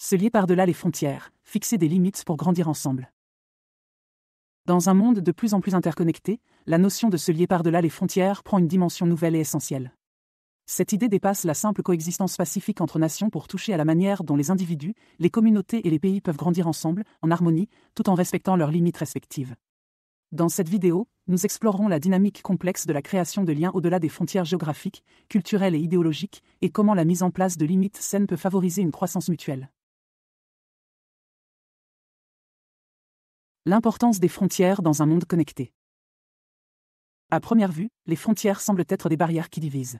se lier par-delà les frontières, fixer des limites pour grandir ensemble. Dans un monde de plus en plus interconnecté, la notion de se lier par-delà les frontières prend une dimension nouvelle et essentielle. Cette idée dépasse la simple coexistence pacifique entre nations pour toucher à la manière dont les individus, les communautés et les pays peuvent grandir ensemble, en harmonie, tout en respectant leurs limites respectives. Dans cette vidéo, nous explorerons la dynamique complexe de la création de liens au-delà des frontières géographiques, culturelles et idéologiques, et comment la mise en place de limites saines peut favoriser une croissance mutuelle. L'importance des frontières dans un monde connecté. À première vue, les frontières semblent être des barrières qui divisent.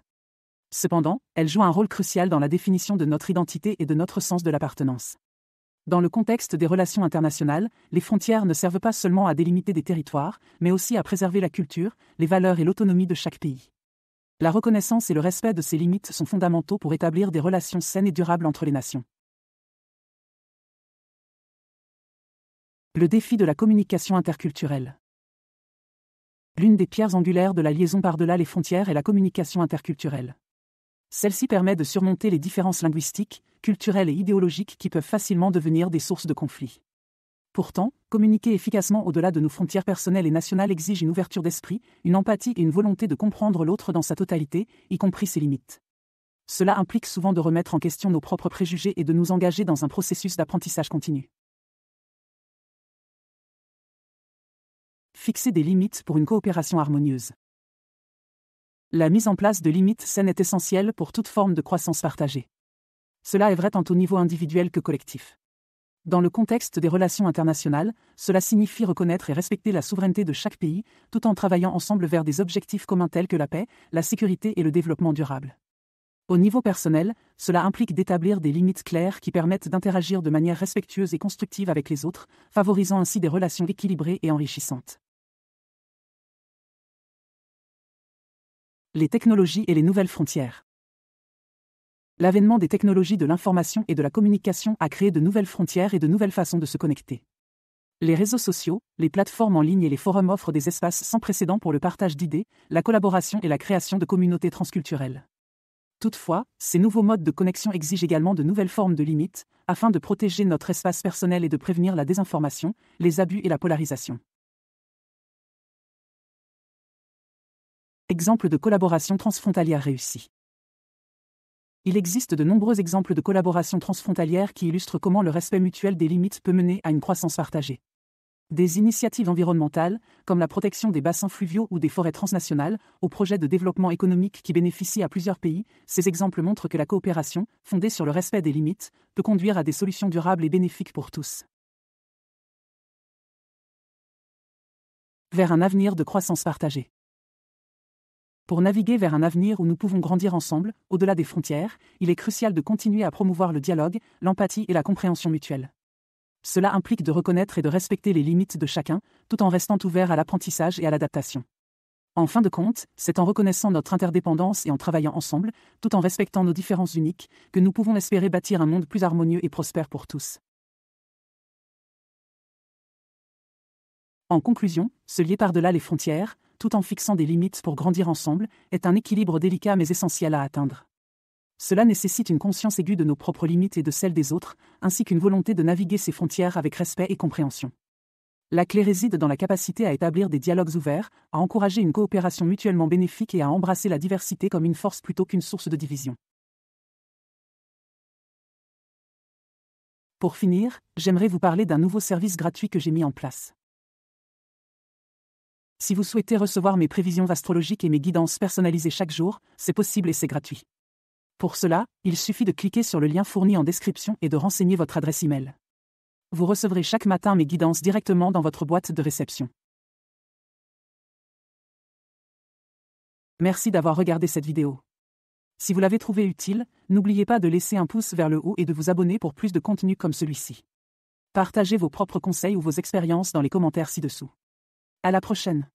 Cependant, elles jouent un rôle crucial dans la définition de notre identité et de notre sens de l'appartenance. Dans le contexte des relations internationales, les frontières ne servent pas seulement à délimiter des territoires, mais aussi à préserver la culture, les valeurs et l'autonomie de chaque pays. La reconnaissance et le respect de ces limites sont fondamentaux pour établir des relations saines et durables entre les nations. Le défi de la communication interculturelle. L'une des pierres angulaires de la liaison par-delà les frontières est la communication interculturelle. Celle-ci permet de surmonter les différences linguistiques, culturelles et idéologiques qui peuvent facilement devenir des sources de conflits. Pourtant, communiquer efficacement au-delà de nos frontières personnelles et nationales exige une ouverture d'esprit, une empathie et une volonté de comprendre l'autre dans sa totalité, y compris ses limites. Cela implique souvent de remettre en question nos propres préjugés et de nous engager dans un processus d'apprentissage continu. fixer des limites pour une coopération harmonieuse. La mise en place de limites saines est essentielle pour toute forme de croissance partagée. Cela est vrai tant au niveau individuel que collectif. Dans le contexte des relations internationales, cela signifie reconnaître et respecter la souveraineté de chaque pays, tout en travaillant ensemble vers des objectifs communs tels que la paix, la sécurité et le développement durable. Au niveau personnel, cela implique d'établir des limites claires qui permettent d'interagir de manière respectueuse et constructive avec les autres, favorisant ainsi des relations équilibrées et enrichissantes. les technologies et les nouvelles frontières. L'avènement des technologies de l'information et de la communication a créé de nouvelles frontières et de nouvelles façons de se connecter. Les réseaux sociaux, les plateformes en ligne et les forums offrent des espaces sans précédent pour le partage d'idées, la collaboration et la création de communautés transculturelles. Toutefois, ces nouveaux modes de connexion exigent également de nouvelles formes de limites, afin de protéger notre espace personnel et de prévenir la désinformation, les abus et la polarisation. Exemple de collaboration transfrontalière réussie. Il existe de nombreux exemples de collaboration transfrontalière qui illustrent comment le respect mutuel des limites peut mener à une croissance partagée. Des initiatives environnementales, comme la protection des bassins fluviaux ou des forêts transnationales, aux projets de développement économique qui bénéficient à plusieurs pays, ces exemples montrent que la coopération, fondée sur le respect des limites, peut conduire à des solutions durables et bénéfiques pour tous. Vers un avenir de croissance partagée. Pour naviguer vers un avenir où nous pouvons grandir ensemble, au-delà des frontières, il est crucial de continuer à promouvoir le dialogue, l'empathie et la compréhension mutuelle. Cela implique de reconnaître et de respecter les limites de chacun, tout en restant ouvert à l'apprentissage et à l'adaptation. En fin de compte, c'est en reconnaissant notre interdépendance et en travaillant ensemble, tout en respectant nos différences uniques, que nous pouvons espérer bâtir un monde plus harmonieux et prospère pour tous. En conclusion, se lier par-delà les frontières, tout en fixant des limites pour grandir ensemble, est un équilibre délicat mais essentiel à atteindre. Cela nécessite une conscience aiguë de nos propres limites et de celles des autres, ainsi qu'une volonté de naviguer ces frontières avec respect et compréhension. La clé réside dans la capacité à établir des dialogues ouverts, à encourager une coopération mutuellement bénéfique et à embrasser la diversité comme une force plutôt qu'une source de division. Pour finir, j'aimerais vous parler d'un nouveau service gratuit que j'ai mis en place. Si vous souhaitez recevoir mes prévisions astrologiques et mes guidances personnalisées chaque jour, c'est possible et c'est gratuit. Pour cela, il suffit de cliquer sur le lien fourni en description et de renseigner votre adresse email. Vous recevrez chaque matin mes guidances directement dans votre boîte de réception. Merci d'avoir regardé cette vidéo. Si vous l'avez trouvée utile, n'oubliez pas de laisser un pouce vers le haut et de vous abonner pour plus de contenu comme celui-ci. Partagez vos propres conseils ou vos expériences dans les commentaires ci-dessous. À la prochaine.